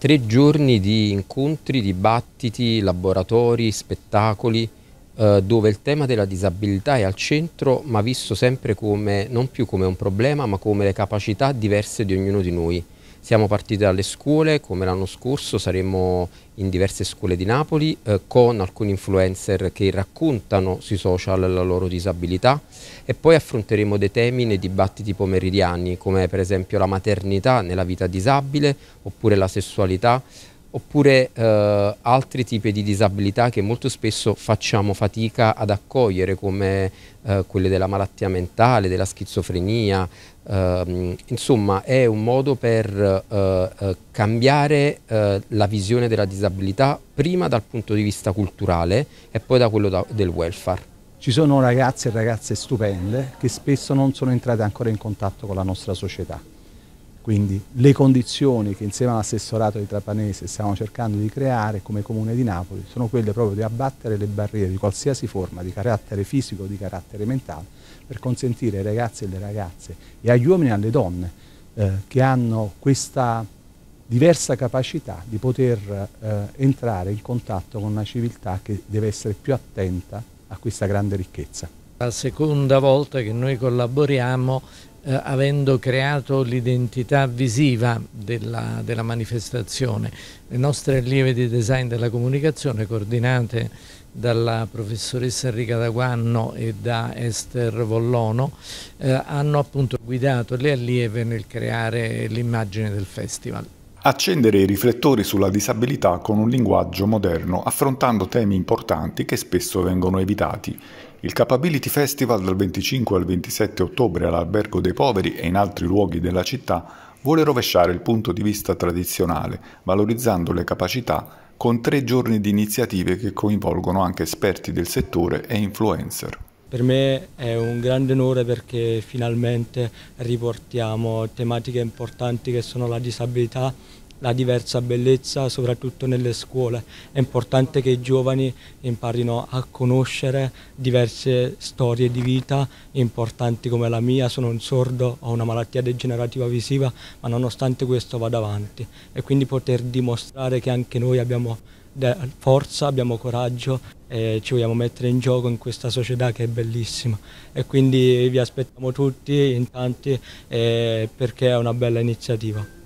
tre giorni di incontri, dibattiti, laboratori, spettacoli, eh, dove il tema della disabilità è al centro, ma visto sempre come, non più come un problema, ma come le capacità diverse di ognuno di noi. Siamo partiti dalle scuole, come l'anno scorso saremo in diverse scuole di Napoli eh, con alcuni influencer che raccontano sui social la loro disabilità e poi affronteremo dei temi nei dibattiti pomeridiani come per esempio la maternità nella vita disabile oppure la sessualità oppure eh, altri tipi di disabilità che molto spesso facciamo fatica ad accogliere come eh, quelle della malattia mentale, della schizofrenia, eh, insomma è un modo per eh, eh, cambiare eh, la visione della disabilità prima dal punto di vista culturale e poi da quello da, del welfare. Ci sono ragazze e ragazze stupende che spesso non sono entrate ancora in contatto con la nostra società quindi le condizioni che insieme all'assessorato di Trapanese stiamo cercando di creare come Comune di Napoli sono quelle proprio di abbattere le barriere di qualsiasi forma di carattere fisico o di carattere mentale per consentire ai ragazzi e alle ragazze e agli uomini e alle donne eh, che hanno questa diversa capacità di poter eh, entrare in contatto con una civiltà che deve essere più attenta a questa grande ricchezza. La seconda volta che noi collaboriamo eh, avendo creato l'identità visiva della, della, manifestazione. Le nostre allieve di design della comunicazione, coordinate dalla professoressa Enrica Daguanno e da Esther Vollono, eh, hanno appunto guidato le allieve nel creare l'immagine del festival. Accendere i riflettori sulla disabilità con un linguaggio moderno, affrontando temi importanti che spesso vengono evitati, il Capability Festival dal 25 al 27 ottobre all'Albergo dei Poveri e in altri luoghi della città vuole rovesciare il punto di vista tradizionale, valorizzando le capacità con tre giorni di iniziative che coinvolgono anche esperti del settore e influencer. Per me è un grande onore perché finalmente riportiamo tematiche importanti che sono la disabilità la diversa bellezza, soprattutto nelle scuole. È importante che i giovani imparino a conoscere diverse storie di vita importanti come la mia, sono un sordo, ho una malattia degenerativa visiva, ma nonostante questo vado avanti e quindi poter dimostrare che anche noi abbiamo forza, abbiamo coraggio e ci vogliamo mettere in gioco in questa società che è bellissima e quindi vi aspettiamo tutti in tanti eh, perché è una bella iniziativa.